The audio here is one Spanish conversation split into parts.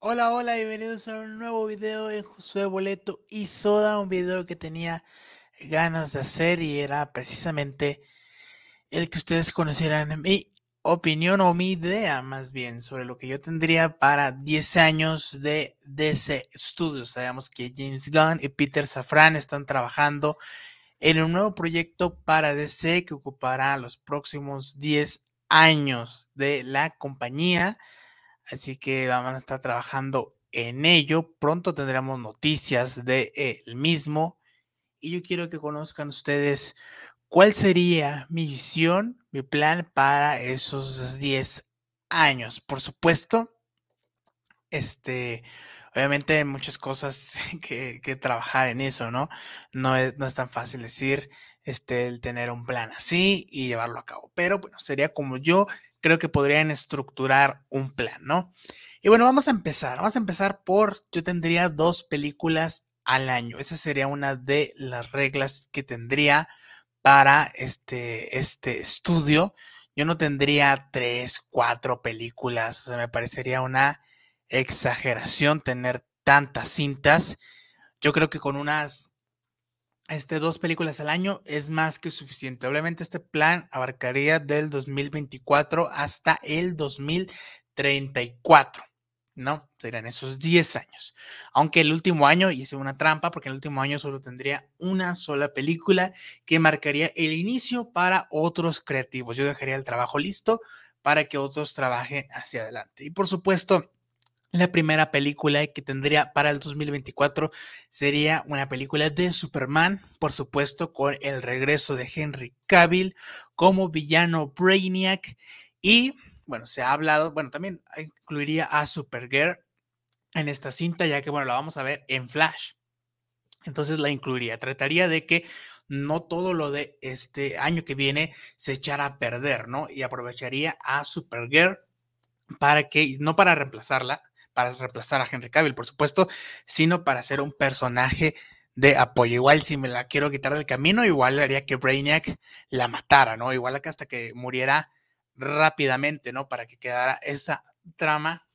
Hola, hola, bienvenidos a un nuevo video en Josué Boleto y Soda, un video que tenía ganas de hacer y era precisamente el que ustedes conocieran mi opinión o mi idea más bien sobre lo que yo tendría para 10 años de DC Studios. Sabemos que James Gunn y Peter Safran están trabajando en un nuevo proyecto para DC que ocupará los próximos 10 años de la compañía. Así que vamos a estar trabajando en ello. Pronto tendremos noticias de él mismo. Y yo quiero que conozcan ustedes cuál sería mi visión, mi plan para esos 10 años. Por supuesto, este, obviamente hay muchas cosas que, trabajar en eso, ¿no? No es, no es tan fácil decir, este, el tener un plan así y llevarlo a cabo. Pero bueno, sería como yo creo que podrían estructurar un plan, ¿no? Y bueno, vamos a empezar. Vamos a empezar por, yo tendría dos películas al año. Esa sería una de las reglas que tendría para este, este estudio. Yo no tendría tres, cuatro películas. O sea, me parecería una exageración tener tantas cintas. Yo creo que con unas este, dos películas al año es más que suficiente. Obviamente este plan abarcaría del 2024 hasta el 2034, ¿no? Serían esos 10 años. Aunque el último año, hice una trampa porque el último año solo tendría una sola película que marcaría el inicio para otros creativos. Yo dejaría el trabajo listo para que otros trabajen hacia adelante. Y por supuesto, la primera película que tendría para el 2024 sería una película de Superman, por supuesto, con el regreso de Henry Cavill como villano Brainiac. Y, bueno, se ha hablado, bueno, también ah, incluiría a Supergirl en esta cinta, ya que, bueno, la vamos a ver en Flash. Entonces la incluiría. Trataría de que no todo lo de este año que viene se echara a perder, ¿no? Y aprovecharía a Supergirl para que, no para reemplazarla, para reemplazar a Henry Cavill, por supuesto, sino para ser un personaje de apoyo. Igual si me la quiero quitar del camino, igual haría que Brainiac la matara, ¿no? Igual que hasta que muriera rápidamente, ¿no? Para que quedara esa trama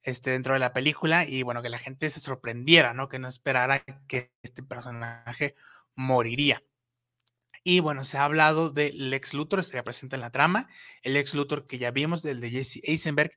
este, dentro de la película y bueno, que la gente se sorprendiera, ¿no? Que no esperara que este personaje moriría. Y bueno, se ha hablado del ex Luthor, estaría presente en la trama. El ex Luthor que ya vimos, el de Jesse Eisenberg,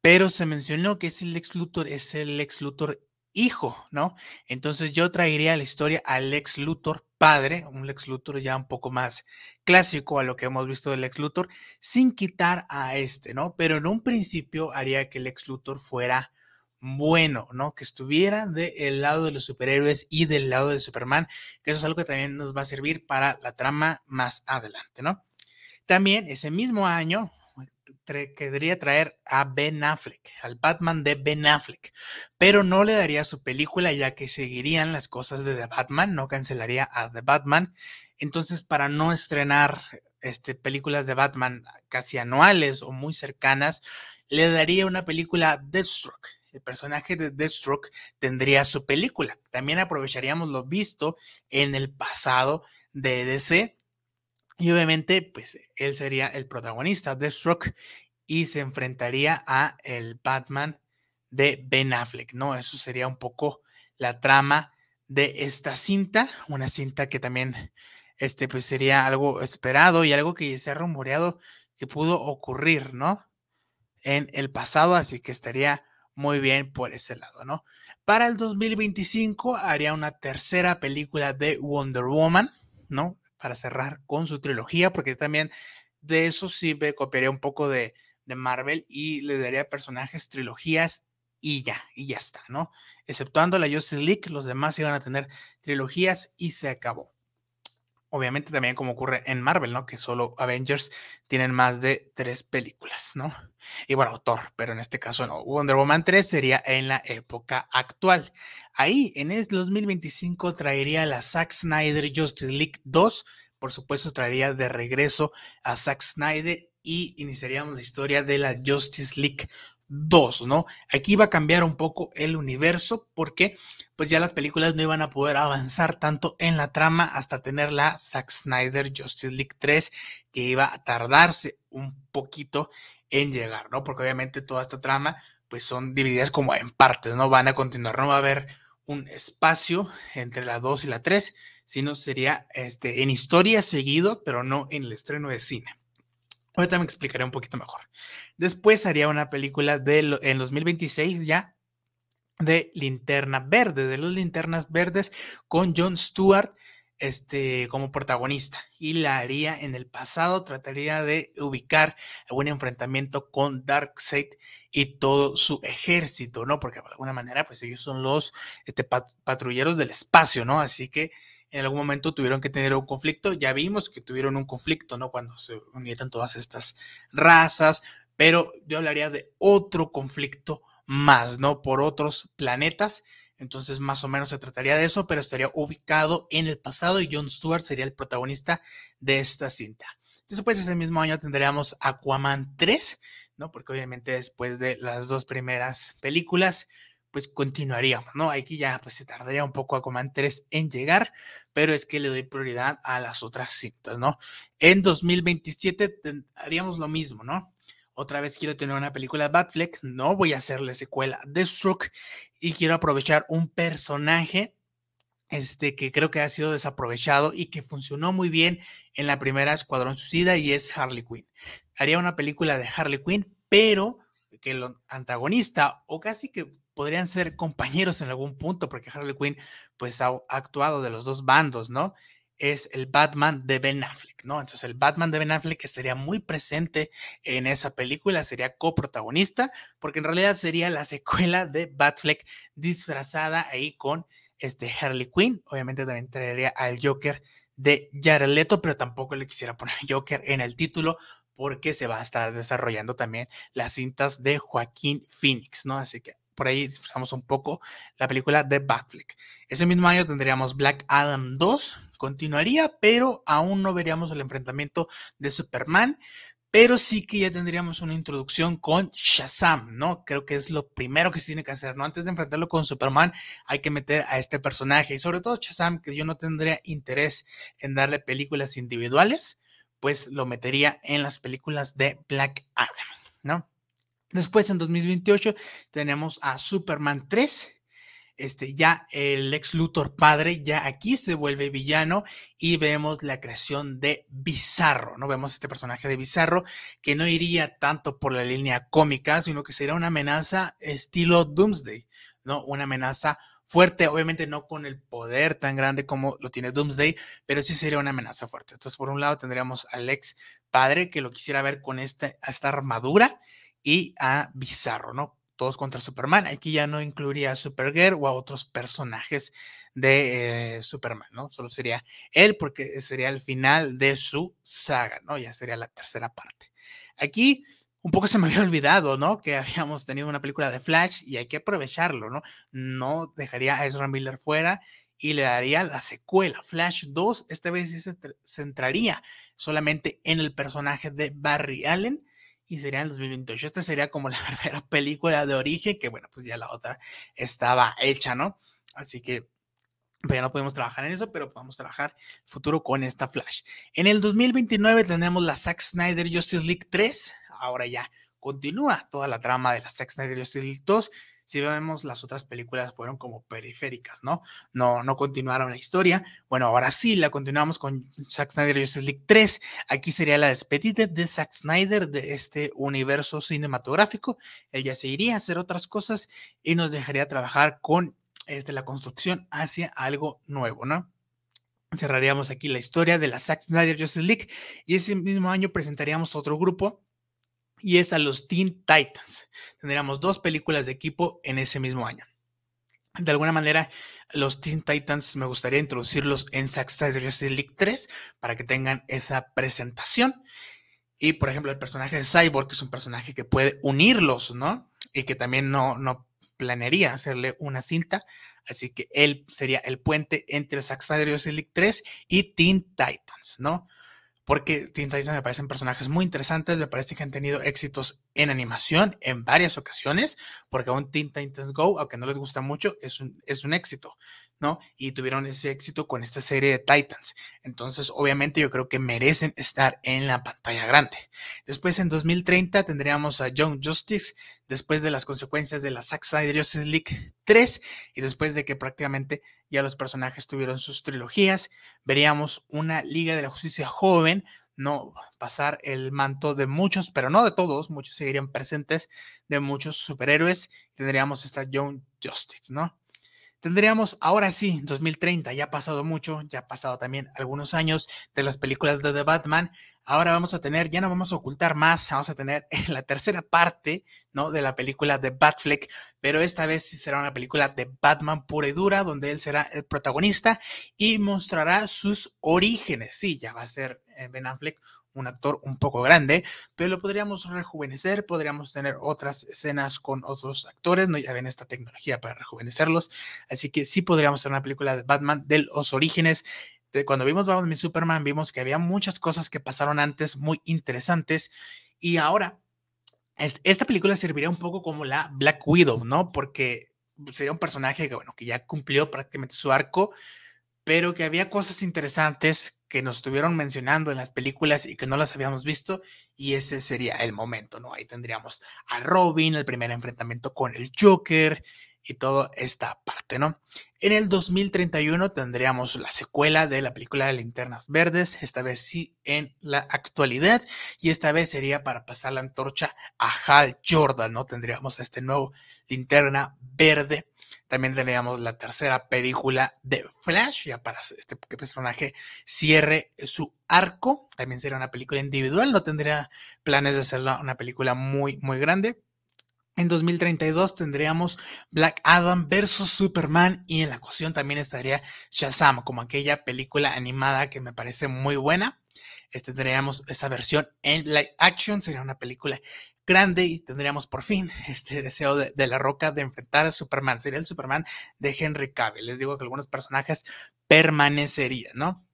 pero se mencionó que es el ex Luthor, es el ex Luthor hijo, ¿no? Entonces yo traería la historia al ex Luthor padre, un Ex Luthor ya un poco más clásico a lo que hemos visto del Ex Luthor, sin quitar a este, ¿no? Pero en un principio haría que el Ex Luthor fuera bueno, ¿no? Que estuviera del lado de los superhéroes y del lado de Superman, que eso es algo que también nos va a servir para la trama más adelante, ¿no? También ese mismo año, querría traer a Ben Affleck, al Batman de Ben Affleck, pero no le daría su película ya que seguirían las cosas de The Batman, no cancelaría a The Batman. Entonces, para no estrenar este, películas de Batman casi anuales o muy cercanas, le daría una película Deathstroke. El personaje de Deathstroke tendría su película. También aprovecharíamos lo visto en el pasado de DC y obviamente, pues él sería el protagonista de Stroke y se enfrentaría a el Batman de Ben Affleck, ¿no? Eso sería un poco la trama de esta cinta, una cinta que también este, pues sería algo esperado y algo que se ha rumoreado que pudo ocurrir, ¿no? En el pasado, así que estaría muy bien por ese lado, ¿no? Para el 2025 haría una tercera película de Wonder Woman, ¿no? para cerrar con su trilogía, porque también de eso sí me copiaría un poco de, de Marvel y le daría personajes, trilogías y ya, y ya está, ¿no? Exceptuando la Justice League, los demás iban a tener trilogías y se acabó obviamente también como ocurre en Marvel, ¿no? Que solo Avengers tienen más de tres películas, ¿no? Y bueno, Thor, pero en este caso no. Wonder Woman 3 sería en la época actual. Ahí, en el 2025, traería la Zack Snyder Justice League 2. Por supuesto, traería de regreso a Zack Snyder y iniciaríamos la historia de la Justice League 2, ¿no? Aquí va a cambiar un poco el universo porque pues ya las películas no iban a poder avanzar tanto en la trama hasta tener la Zack Snyder Justice League 3 que iba a tardarse un poquito en llegar, ¿no? Porque obviamente toda esta trama pues son divididas como en partes, ¿no? Van a continuar, no va a haber un espacio entre la 2 y la 3, sino sería este, en historia seguido, pero no en el estreno de cine. Ahorita me explicaré un poquito mejor. Después haría una película de en 2026 ya de Linterna Verde, de los Linternas Verdes con John Stewart este, como protagonista y la haría en el pasado, trataría de ubicar algún enfrentamiento con Darkseid y todo su ejército, ¿no? Porque de alguna manera, pues ellos son los este, patrulleros del espacio, ¿no? Así que en algún momento tuvieron que tener un conflicto. Ya vimos que tuvieron un conflicto, ¿no? Cuando se unieron todas estas razas, pero yo hablaría de otro conflicto más, ¿no? Por otros planetas. Entonces, más o menos se trataría de eso, pero estaría ubicado en el pasado y Jon Stewart sería el protagonista de esta cinta. Después, ese mismo año tendríamos Aquaman 3, ¿no? Porque obviamente después de las dos primeras películas, pues continuaríamos, ¿no? Aquí ya pues se tardaría un poco a Command 3 en llegar, pero es que le doy prioridad a las otras citas, ¿no? En 2027 haríamos lo mismo, ¿no? Otra vez quiero tener una película de Batfleck, no voy a hacerle secuela de Stroke y quiero aprovechar un personaje este, que creo que ha sido desaprovechado y que funcionó muy bien en la primera Escuadrón Suicida y es Harley Quinn. Haría una película de Harley Quinn, pero que el antagonista o casi que podrían ser compañeros en algún punto, porque Harley Quinn pues ha, actuado de los dos bandos, ¿no? Es el Batman de Ben Affleck, ¿no? Entonces el Batman de Ben Affleck estaría muy presente en esa película, sería coprotagonista, porque en realidad sería la secuela de Batfleck disfrazada ahí con este Harley Quinn, obviamente también traería al Joker de Jared Leto, pero tampoco le quisiera poner Joker en el título porque se va a estar desarrollando también las cintas de Joaquín Phoenix, ¿no? Así que por ahí disfrutamos un poco la película de Batfleck. Ese mismo año tendríamos Black Adam 2, continuaría, pero aún no veríamos el enfrentamiento de Superman, pero sí que ya tendríamos una introducción con Shazam, ¿no? Creo que es lo primero que se tiene que hacer, ¿no? Antes de enfrentarlo con Superman, hay que meter a este personaje y sobre todo Shazam, que yo no tendría interés en darle películas individuales pues lo metería en las películas de Black Adam, ¿no? Después, en 2028, tenemos a Superman 3. Este, ya el ex Luthor padre, ya aquí se vuelve villano y vemos la creación de Bizarro, ¿no? Vemos este personaje de Bizarro que no iría tanto por la línea cómica, sino que sería una amenaza estilo Doomsday, ¿no? Una amenaza fuerte, obviamente no con el poder tan grande como lo tiene Doomsday, pero sí sería una amenaza fuerte. Entonces, por un lado tendríamos al ex padre que lo quisiera ver con este, esta armadura y a Bizarro, ¿no? Todos contra Superman. Aquí ya no incluiría a Supergirl o a otros personajes de eh, Superman, ¿no? Solo sería él porque sería el final de su saga, ¿no? Ya sería la tercera parte. Aquí un poco se me había olvidado, ¿no? Que habíamos tenido una película de Flash y hay que aprovecharlo, ¿no? No dejaría a Ezra Miller fuera y le daría la secuela, Flash 2. Esta vez se centraría solamente en el personaje de Barry Allen y sería en 2028. Esta sería como la verdadera película de origen, que bueno, pues ya la otra estaba hecha, ¿no? Así que pues, ya no podemos trabajar en eso, pero podemos trabajar futuro con esta Flash. En el 2029 tenemos la Zack Snyder Justice League 3, ahora ya continúa toda la trama de la Zack Snyder y League 2. Si vemos las otras películas fueron como periféricas, ¿no? No, no continuaron la historia. Bueno, ahora sí la continuamos con Zack Snyder y Justice League 3. Aquí sería la despedida de Zack Snyder de este universo cinematográfico. Él ya se iría a hacer otras cosas y nos dejaría trabajar con este, la construcción hacia algo nuevo, ¿no? Cerraríamos aquí la historia de la Zack Snyder Justice League y ese mismo año presentaríamos otro grupo y es a los Teen Titans. Tendríamos dos películas de equipo en ese mismo año. De alguna manera, los Teen Titans me gustaría introducirlos en Zack Snyder's League 3 para que tengan esa presentación. Y, por ejemplo, el personaje de Cyborg, que es un personaje que puede unirlos, ¿no? Y que también no, planearía hacerle una cinta. Así que él sería el puente entre Zack y League 3 y Teen Titans, ¿no? porque Teen Titans me parecen personajes muy interesantes, me parece que han tenido éxitos en animación en varias ocasiones, porque aún Teen Titans Go, aunque no les gusta mucho, es un, es un éxito, ¿no? Y tuvieron ese éxito con esta serie de Titans. Entonces, obviamente yo creo que merecen estar en la pantalla grande. Después, en 2030, tendríamos a Young Justice, después de las consecuencias de la Zack Snyder League 3, y después de que prácticamente ya los personajes tuvieron sus trilogías, veríamos una Liga de la Justicia joven, no pasar el manto de muchos, pero no de todos, muchos seguirían presentes, de muchos superhéroes, tendríamos esta John Justice, ¿no? Tendríamos ahora sí, 2030, ya ha pasado mucho, ya ha pasado también algunos años de las películas de The Batman, ahora vamos a tener, ya no vamos a ocultar más, vamos a tener la tercera parte, ¿no? De la película de Batfleck, pero esta vez sí será una película de Batman pura y dura, donde él será el protagonista y mostrará sus orígenes. Sí, ya va a ser eh, Ben Affleck un actor un poco grande, pero lo podríamos rejuvenecer, podríamos tener otras escenas con otros actores, ¿no? Ya ven esta tecnología para rejuvenecerlos, así que sí podríamos hacer una película de Batman de los orígenes este, cuando vimos Batman y Superman, vimos que había muchas cosas que pasaron antes muy interesantes y ahora esta película serviría un poco como la Black Widow, ¿no? Porque sería un personaje que, bueno, que ya cumplió prácticamente su arco, pero que había cosas interesantes que nos estuvieron mencionando en las películas y que no las habíamos visto, y ese sería el momento, ¿no? Ahí tendríamos a Robin, el primer enfrentamiento con el Joker, y toda esta parte, ¿no? En el 2031 tendríamos la secuela de la película de Linternas Verdes, esta vez sí en la actualidad, y esta vez sería para pasar la antorcha a Hal Jordan, ¿no? Tendríamos a este nuevo Linterna Verde. También tendríamos la tercera película de Flash, ya para este personaje cierre su arco. También sería una película individual, no tendría planes de hacerla una película muy, muy grande. En 2032 tendríamos Black Adam versus Superman y en la cuestión también estaría Shazam, como aquella película animada que me parece muy buena. Este, tendríamos esa versión en live action, sería una película grande y tendríamos por fin este deseo de, de, la roca de enfrentar a Superman. Sería el Superman de Henry Cavill. Les digo que algunos personajes permanecerían, ¿no?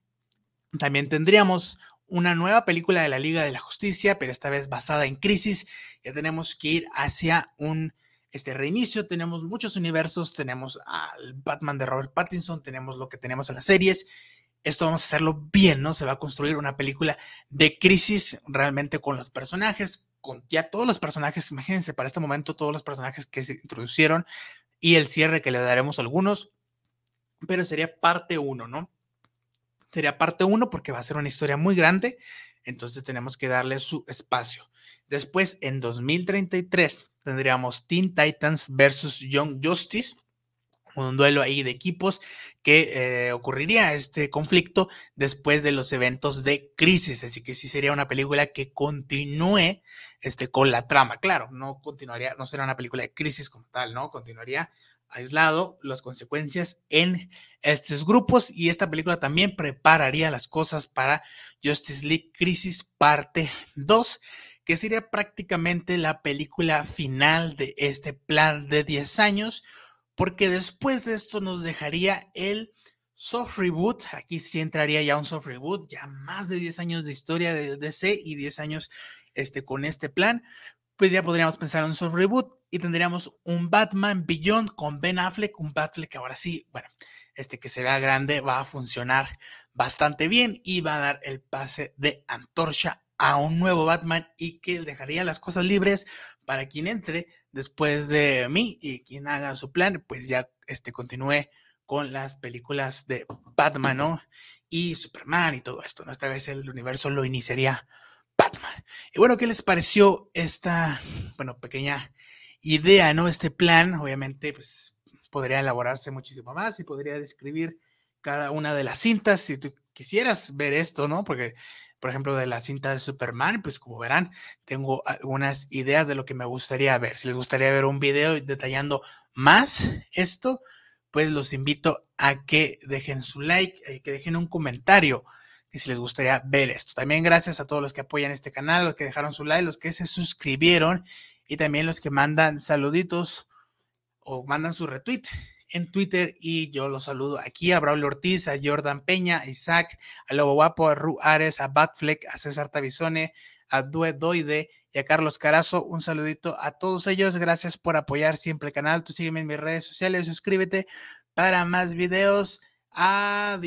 También tendríamos una nueva película de la Liga de la Justicia, pero esta vez basada en crisis. Ya tenemos que ir hacia un este reinicio. Tenemos muchos universos, tenemos al Batman de Robert Pattinson, tenemos lo que tenemos en las series. Esto vamos a hacerlo bien, ¿no? Se va a construir una película de crisis realmente con los personajes, con ya todos los personajes, imagínense, para este momento todos los personajes que se introducieron y el cierre que le daremos a algunos, pero sería parte uno, ¿no? sería parte uno porque va a ser una historia muy grande, entonces tenemos que darle su espacio. Después, en 2033, tendríamos Teen Titans versus Young Justice, un duelo ahí de equipos que eh, ocurriría este conflicto después de los eventos de crisis. Así que sí sería una película que continúe este, con la trama. Claro, no continuaría, no será una película de crisis como tal, ¿no? Continuaría aislado las consecuencias en estos grupos y esta película también prepararía las cosas para Justice League Crisis parte 2, que sería prácticamente la película final de este plan de 10 años, porque después de esto nos dejaría el soft reboot, aquí sí entraría ya un soft reboot, ya más de 10 años de historia de DC y 10 años este, con este plan, pues ya podríamos pensar en un reboot y tendríamos un Batman Beyond con Ben Affleck, un Batfleck que ahora sí, bueno, este que se vea grande va a funcionar bastante bien y va a dar el pase de antorcha a un nuevo Batman y que dejaría las cosas libres para quien entre después de mí y quien haga su plan, pues ya este continúe con las películas de Batman, ¿no? Y Superman y todo esto, ¿no? Esta vez el universo lo iniciaría Batman. Y bueno, ¿qué les pareció esta, bueno, pequeña idea, ¿no? Este plan, obviamente, pues podría elaborarse muchísimo más y podría describir cada una de las cintas si tú quisieras ver esto, ¿no? Porque, por ejemplo, de la cinta de Superman, pues como verán, tengo algunas ideas de lo que me gustaría ver. Si les gustaría ver un video detallando más esto, pues los invito a que dejen su like, y que dejen un comentario y si les gustaría ver esto. También gracias a todos los que apoyan este canal, los que dejaron su like, los que se suscribieron y también los que mandan saluditos o mandan su retweet en Twitter y yo los saludo aquí a Braulio Ortiz, a Jordan Peña, a Isaac, a Lobo Guapo, a Ru Ares, a Batfleck, a César Tabizone, a Due Doide y a Carlos Carazo. Un saludito a todos ellos. Gracias por apoyar siempre el canal. Tú sígueme en mis redes sociales, suscríbete para más videos. Adiós.